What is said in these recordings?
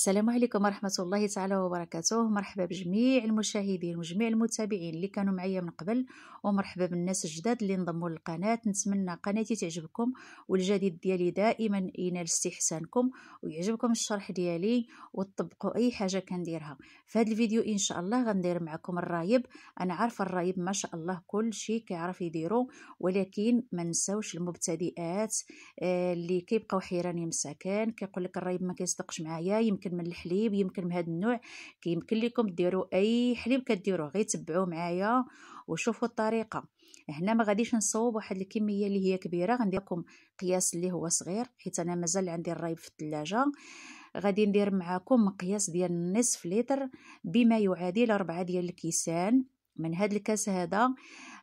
السلام عليكم ورحمة الله تعالى وبركاته مرحبا بجميع المشاهدين وجميع المتابعين اللي كانوا معايا من قبل ومرحبا بالناس الجداد اللي انضموا للقناة نتمنى قناتي تعجبكم والجديد ديالي دائما ينال استحسانكم ويعجبكم الشرح ديالي وتطبقوا اي حاجة كنديرها في هذا الفيديو ان شاء الله غندير معكم الرايب انا عارفة الرايب ما شاء الله كل شيء كيعرف يديرو ولكن ما نساوش المبتدئات آه، اللي كيبقاو حيراني مساكن كيقول لك الرايب ما كيصدقش معايا يمكن يمكن من الحليب يمكن من هذا النوع كيمكن لكم ديروا اي حليب كديروه غير تبعوه معايا وشوفوا الطريقه هنا ما غاديش نصوب واحد الكميه اللي هي كبيره غندير لكم قياس اللي هو صغير حيت انا مازال عندي الرايب في الثلاجه غادي ندير معاكم مقياس ديال نصف لتر بما يعادل أربعة ديال الكيسان من هاد الكاس هذا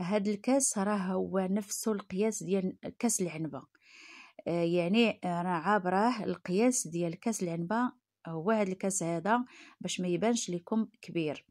هاد الكاس راه هو نفسه القياس ديال كاس العنبه آه، يعني راه عابره القياس ديال كاس العنبه هو هاد الكاس هذا باش ما يبانش لكم كبير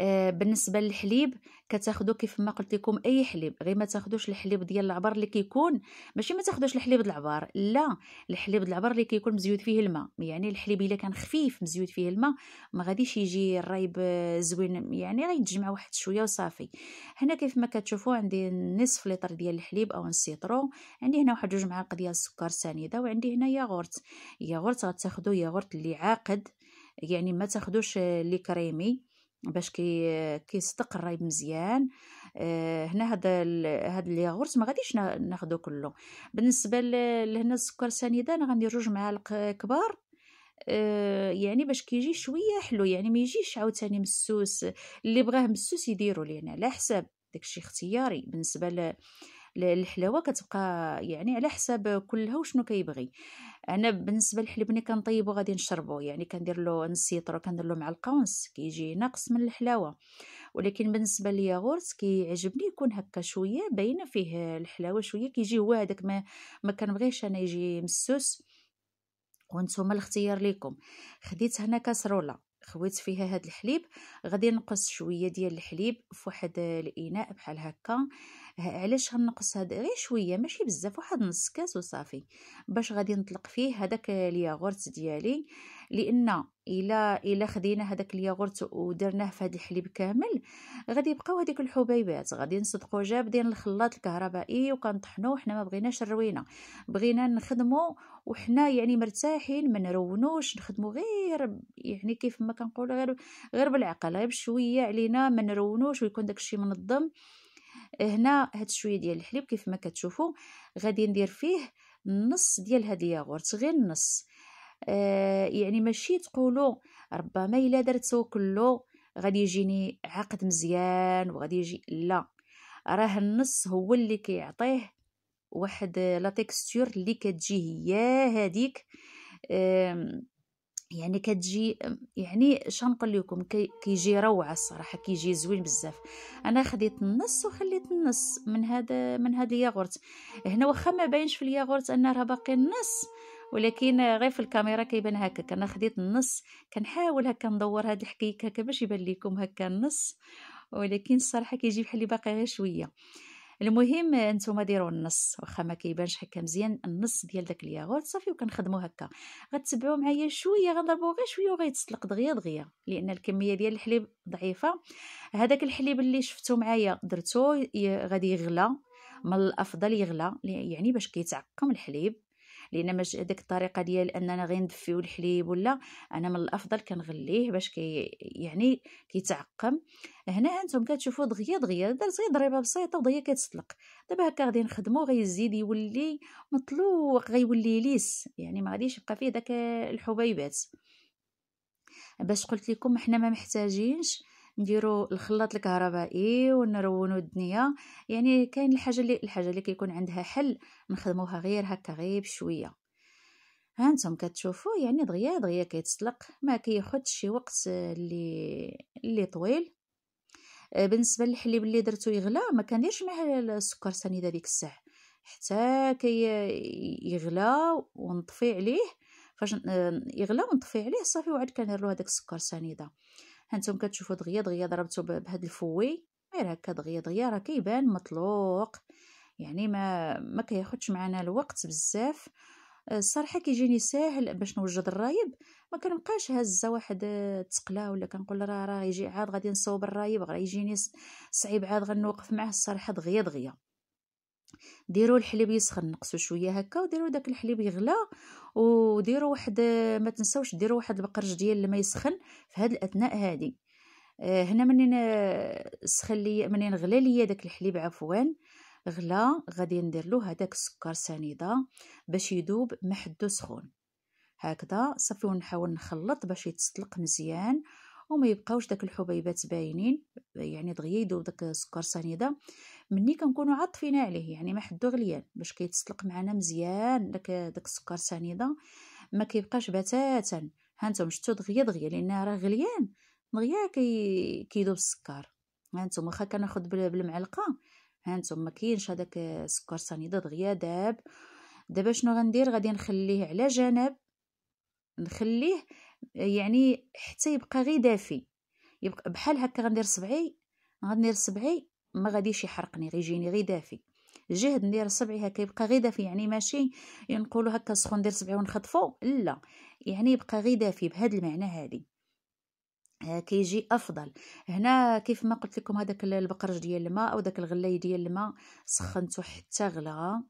آه، بالنسبه للحليب كتاخذوا كيف ما قلت لكم اي حليب غير ما تاخذوش الحليب ديال العبر اللي كيكون ماشي ما تاخذوش الحليب العبار لا الحليب العبار اللي كيكون مزيود فيه الماء يعني الحليب الا كان خفيف مزيود فيه الماء ما غاديش يجي الرايب آه، زوين يعني غيتجمع واحد شويه وصافي هنا كيف ما كتشوفوا عندي نصف لتر ديال الحليب او نص عندي هنا واحد جوج معالق ديال السكر سنيده وعندي هنا ياغورت ياغورت غتاخذوا ياغورت اللي عاقد يعني ما تاخذوش آه، اللي كريمي باش كي كيصدق الرايب مزيان آه هنا هذا هاد الياغورت ما غاديش ناخذو كله بالنسبه لهنا السكر سنيده انا غندير جوج معالق كبار آه، يعني باش كيجي شويه حلو يعني ما يجيش عاوتاني مسوس اللي بغاه مسوس يديروا لينا على حساب داكشي اختياري بالنسبه للحلاوه كتبقى يعني على حساب كلها وشنو كيبغي انا بالنسبه للحليب ملي كنطيبو غادي نشربو يعني كندير له نسيطرو كندير له مع ونص كيجي ناقص من الحلاوه ولكن بالنسبه للياغورت كيعجبني يكون هكا شويه باينه فيه الحلاوه شويه كيجي هو هذاك ما ما كنبغيش انا يجي مسوس وانتم الاختيار ليكم خديت هنا كاسروله خويت فيها هاد الحليب غادي نقص شويه ديال الحليب فواحد الاناء بحال هكا علاش غنقص هاد غير شويه ماشي بزاف واحد نص كاس وصافي باش غادي نطلق فيه هذاك الياغورت ديالي لان الا الا خدينا هذاك الياغورت ودرناه في هذا الحليب كامل غادي يبقاو هذيك الحبيبات غادي نصدقوا جابدين الخلاط الكهربائي وكنطحنوا حنا ما بغيناش الروينه بغينا نخدمو وحنا يعني مرتاحين ما نرونوش نخدمو غير يعني كيف ما كنقولوا غير غير بالعقل غير بشويه علينا ما نرونوش ويكون داكشي منظم هنا هاد شويه ديال الحليب كيف ما كتشوفوا غادي ندير فيه النص ديال هاد الياغورت غير النص آه يعني ماشي تقولوا ربما الا درتو كله غادي يجيني عقد مزيان وغادي يجي لا راه النص هو اللي كيعطيه واحد لا تيكستور اللي كتجي هي هذيك آه يعني كتجي يعني شنقول لكم كيجي روعه الصراحه كيجي زوين بزاف انا خديت النص وخليت النص من هذا من هذا الياغورت هنا واخا ما باينش في الياغورت ان راه باقي النص ولكن غير في الكاميرا كيبان هكاك انا خديت النص كنحاول هكا ندور هاد الحكايه هكا باش يبان لكم هكا النص ولكن الصراحه كيجي بحال اللي باقي غير شويه المهم نتوما ديروا النص واخا ما كيبانش هكا مزيان النص ديال داك الياغورت صافي وكنخدموا هكا غتبعوا معايا شويه غنضربوا غير شويه وغيتسلق دغيا دغيا لان الكميه ديال الحليب ضعيفه هذاك الحليب اللي شفتو معايا درتو غادي يغلى من الافضل يغلى يعني باش كيتعقم الحليب لان مش هذيك الطريقه ديال اننا غير ندفيو الحليب ولا انا من الافضل كنغليه باش كي يعني كيتعقم هنا هانتم كتشوفوا دغيا دغيا درت غير ضريبه بسيطه ودغيا كتسلق دابا هكا غادي نخدمو غيزيد يولي مطلوق غيولي ليس يعني ما غاديش يبقى فيه داك الحبيبات باش قلت لكم حنا ما محتاجينش نديرو الخلاط الكهربائي ونرونو الدنيا يعني كاين الحاجه اللي الحاجه اللي كيكون عندها حل نخدموها غير هكا غير بشويه هانتم كتشوفوا يعني دغيا دغيا كيتسلق ما كياخذش شي وقت اللي اللي طويل آه، بالنسبه للحليب اللي درتو يغلى ما كنديرش معاه السكر سنيده ديك الساعه حتى كي يغلى ونطفي عليه فاش آه، يغلى ونطفي عليه صافي وعاد كندير له هذاك السكر سنيده هانتوما كتشوفوا دغيا دغيا ضربتو بهاد الفوي غير هكا دغيا دغيا راه كيبان مطلوق يعني ما ما كياخذش معنا الوقت بزاف آه، الصراحه كيجيني ساهل باش نوجد الرايب ما كنبقاش هازه واحد آه، تقلا ولا كنقول راه راه يجي عاد غادي نصوب الرايب غير يجيني صعيب عاد غنوقف معاه الصراحه دغيا دغيا ديروا الحليب يسخن نقصوا شويه هكا وديروا داك الحليب يغلى وديروا واحد ما تنساوش ديروا واحد البقرج ديال الماء يسخن في هاد الاثناء هادي آه، هنا منين آه، سخن لي منين غلا ليا داك الحليب عفوا غلا غادي ندير له هذاك السكر سنيده باش يذوب ما حدو سخون هكذا صافي ونحاول نخلط باش يتسلق مزيان وما يبقاوش داك الحبيبات باينين يعني دغيا يذوب داك السكر سنيده مني كنكونوا عاطفين عليه يعني ما حدو غليان باش كيتسلق معنا مزيان داك داك السكر سنيده ما كيبقاش بتاتا انتم شفتوا دغيا دغيا لان راه غليان دغيا كي كيذوب السكر انتم واخا كناخذ بالمعلقه انتم ما كاينش هذاك السكر سنيده دغيا داب دابا شنو غندير غادي نخليه على جنب نخليه يعني حتى يبقى غير دافي يبقى بحال هكا غندير صبعي غندير صبعي ما غاديش يحرقني غيجيني غي دافي الجهد ندير صبعي هكا يبقى غي دافي يعني ماشي نقولوا هكا سخون ندير صبعي ونخطفو لا يعني يبقى غي دافي بهذا المعنى هذه آه، كيجي افضل هنا كيف ما قلت لكم هذاك البقرج ديال الماء او داك الغلاي ديال الماء سخنته حتى غلا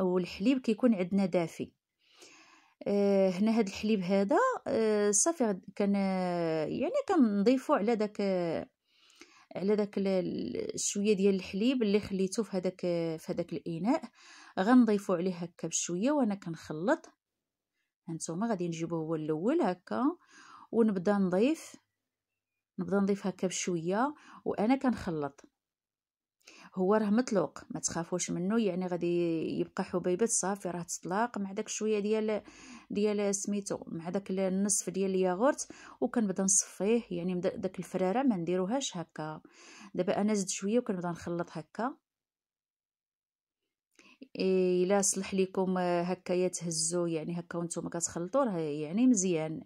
والحليب كيكون عندنا دافي آه، هنا هاد الحليب هذا آه، صافي كان يعني كنضيفو على داك على داك الشويه ديال الحليب اللي خليته في هذاك في هذاك الاناء غنضيفو عليه هكا بشويه وانا كنخلط هانتوما غادي نجيبو هو الاول هكا ونبدا نضيف نبدا نضيف هكا بشويه وانا كنخلط هو راه مطلوق ما تخافوش منه يعني غادي يبقى حبيبات صافي راه تطلاق مع داك شويه ديال ديال سميتو مع داك النصف ديال الياغورت وكنبدا نصفيه يعني داك الفراره ما نديروهاش هكا دابا انا زدت شويه وكنبدا نخلط هكا الا إيه صلح لكم آه، هكا تهزوا يعني هكا وانتم كتخلطوا راه يعني مزيان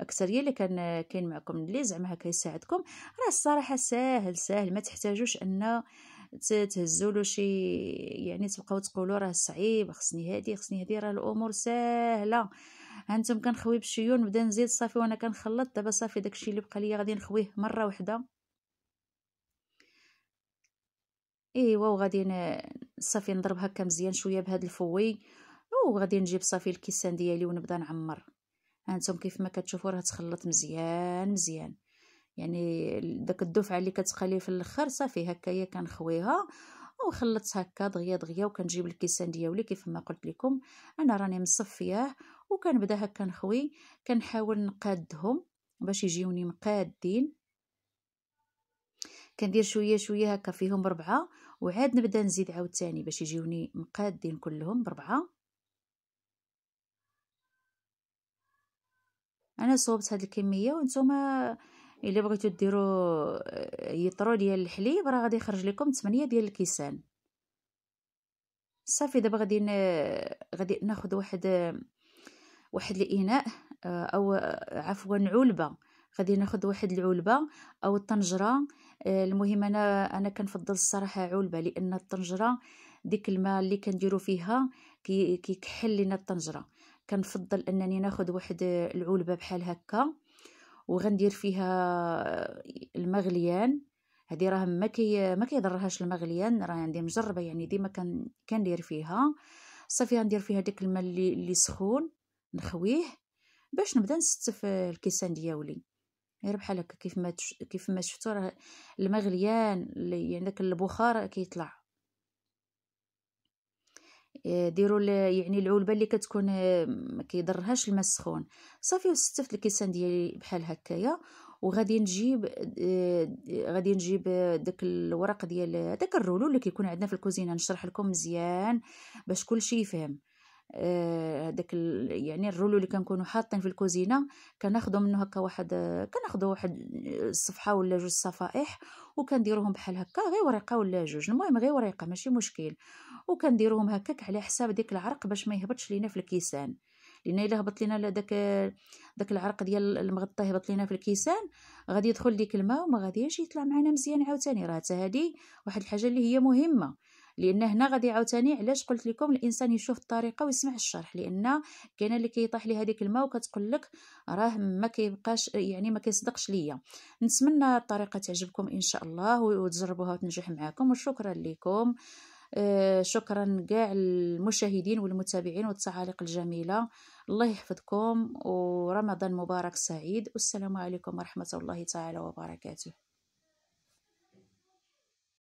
اكثريه اللي كان آه، كاين معكم اللي زعما هكا يساعدكم راه الصراحه ساهل ساهل ما تحتاجوش انه تهزوا له شي يعني تبقاو تقولوا راه صعيب خصني هادي خصني هادي راه الامور ساهله هانتم كنخوي بالشيون نبدا نزيد صافي وانا كنخلط دابا صافي داكشي اللي بقى ليا غادي نخويه مره واحده ايوا وغادي صافي نضرب هكا مزيان شويه بهاد الفوي وغادي نجيب صافي الكيسان ديالي ونبدا نعمر هانتم كيف ما كتشوفوا راه تخلط مزيان مزيان يعني داك الدفعه اللي كتخلي في الاخر صافي هكايا كنخويها وخلطت هكا دغيا دغيا وكنجيب الكيسان ديالي كيف ما قلت لكم انا راني مصفياه وكنبدا هكا نخوي كنحاول نقادهم باش يجيوني مقادين كندير شويه شويه هكا فيهم ربعه وعاد نبدا نزيد عاوتاني باش يجيوني مقادين كلهم بربعه انا صوبت هاد الكميه وانتم الا بغيتو ديرو آه، يطرو ديال الحليب راه غادي يخرج لكم 8 ديال الكيسان صافي دابا غادي غادي ناخذ واحد آه، واحد الاناء آه، او عفوا علبه غادي ناخذ واحد العلبه او الطنجره المهم انا انا كنفضل الصراحه علبه لان الطنجره ديك الماء اللي كنديرو فيها كيكحل كي لنا الطنجره كنفضل انني ناخذ واحد العلبه بحال هكا وغندير فيها آه، المغليان هذه راه ما كي ما كيضرهاش المغليان راه عندي مجربه يعني ديما كان كندير فيها صافي غندير فيها داك الماء اللي اللي سخون نخويه باش نبدا نستف الكيسان ديالي غير بحال هكا كيف ما كيف ما شفتوا راه الماء غليان يعني داك البخار كيطلع ديروا يعني العلبه اللي كتكون آه، ما كيضرهاش الماء السخون صافي وستفت الكيسان ديالي بحال هكايا وغادي نجيب آه، آه، غادي نجيب داك الورق ديال داك الرولو اللي كيكون عندنا في الكوزينه نشرح لكم مزيان باش كلشي يفهم آه، هذاك يعني الرولو اللي كنكونوا حاطين في الكوزينه كناخذوا منه هكا واحد كناخذوا واحد صفحه ولا جوج صفائح وكنديروهم بحال هكا غير ورقه ولا جوج المهم غير ورقه ماشي مشكل وكنديروهم هكاك على حساب ديك العرق باش ما يهبطش لينا في الكيسان لان الا هبط لينا داك داك العرق ديال المغطى هبط لينا في الكيسان غادي يدخل ديك الماء وما غاديش يطلع معنا مزيان عاوتاني راه حتى هادي واحد الحاجه اللي هي مهمه لان هنا غادي عاوتاني علاش قلت لكم الانسان يشوف الطريقه ويسمع الشرح لان كاين اللي كيطيح لي هذيك الماء وكتقول لك راه ما كيبقاش يعني ما كيصدقش ليا نتمنى الطريقه تعجبكم ان شاء الله وتجربوها وتنجح معكم وشكرا لكم آه، شكرا كاع المشاهدين والمتابعين والتعاليق الجميله الله يحفظكم ورمضان مبارك سعيد والسلام عليكم ورحمه الله تعالى وبركاته